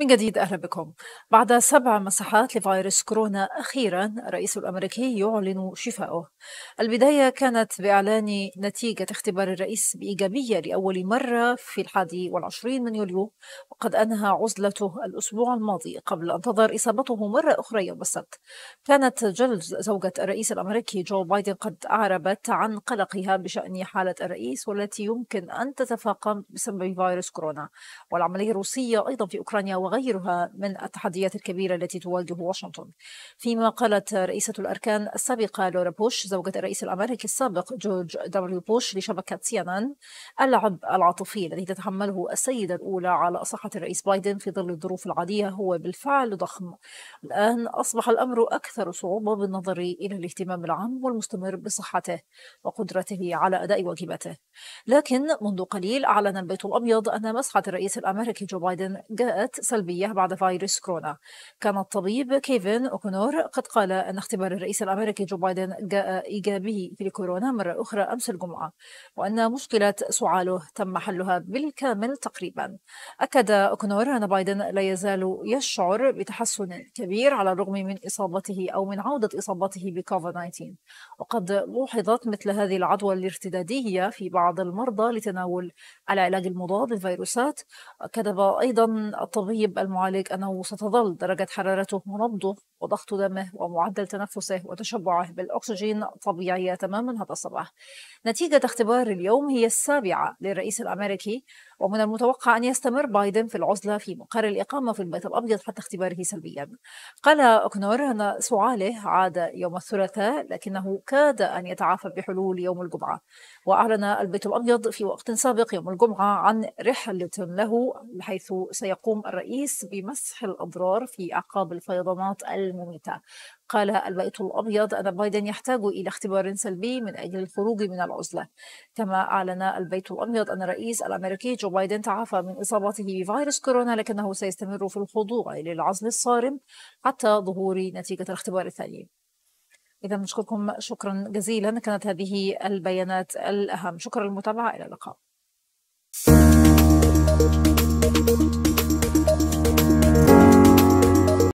من جديد أهلا بكم بعد سبع مساحات لفيروس كورونا أخيرا الرئيس الأمريكي يعلن شفائه البداية كانت بإعلان نتيجة اختبار الرئيس بإيجابية لأول مرة في الحادي والعشرين من يوليو وقد أنهى عزلته الأسبوع الماضي قبل أن تظهر إصابته مرة أخرى يوم السبت كانت جلز زوجة الرئيس الأمريكي جو بايدن قد أعربت عن قلقها بشأن حالة الرئيس والتي يمكن أن تتفاقم بسبب فيروس كورونا والعملية الروسية أيضا في أوكرانيا وغيرها من التحديات الكبيرة التي تواجه واشنطن فيما قالت رئيسة الأركان السابقة لورا بوش زوجة الرئيس الأمريكي السابق جورج دبليو بوش لشبكة سي ان العاطفي الذي تتحمله السيدة الأولى على صحة الرئيس بايدن في ظل الظروف العادية هو بالفعل ضخم الآن أصبح الأمر أكثر صعوبة بالنظر إلى الاهتمام العام والمستمر بصحته وقدرته على أداء واجباته لكن منذ قليل أعلن البيت الأبيض أن مسحة الرئيس الأمريكي جو بايدن جاءت سلبية بعد فيروس كورونا كان الطبيب كيفن أوكونور قد قال أن اختبار الرئيس الأمريكي جو بايدن جاء إيجابي في الكورونا مرة أخرى أمس الجمعة وأن مشكلة سعاله تم حلها بالكامل تقريبا أكد أوكونور أن بايدن لا يزال يشعر بتحسن كبير على الرغم من إصابته أو من عودة إصابته بكوفيد 19 وقد لوحظت مثل هذه العدوى الارتدادية في بعض بعض المرضى لتناول العلاج المضاد للفيروسات كتب أيضا الطبيب المعالج أنه ستظل درجة حرارته ونبضه وضغط دمه ومعدل تنفسه وتشبعه بالأكسجين طبيعية تماما هذا الصباح نتيجة اختبار اليوم هي السابعة للرئيس الأمريكي ومن المتوقع أن يستمر بايدن في العزلة في مقر الإقامة في البيت الأبيض حتى اختباره سلبيا قال أكنور أن سعاله عاد يوم الثلاثاء لكنه كاد أن يتعافى بحلول يوم الجمعة وأعلن البيت الأبيض في وقت سابق يوم الجمعة عن رحلة له حيث سيقوم الرئيس بمسح الأضرار في أعقاب الفيضانات المميتة قال البيت الأبيض أن بايدن يحتاج إلى اختبار سلبي من أجل الخروج من العزلة كما أعلن البيت الأبيض أن الرئيس الأمريكي جو بايدن تعافى من إصابته بفيروس كورونا لكنه سيستمر في الخضوع للعزل الصارم حتى ظهور نتيجة الاختبار الثاني إذا نشكركم شكرا جزيلا كانت هذه البيانات الأهم شكرا للمتابعة إلى اللقاء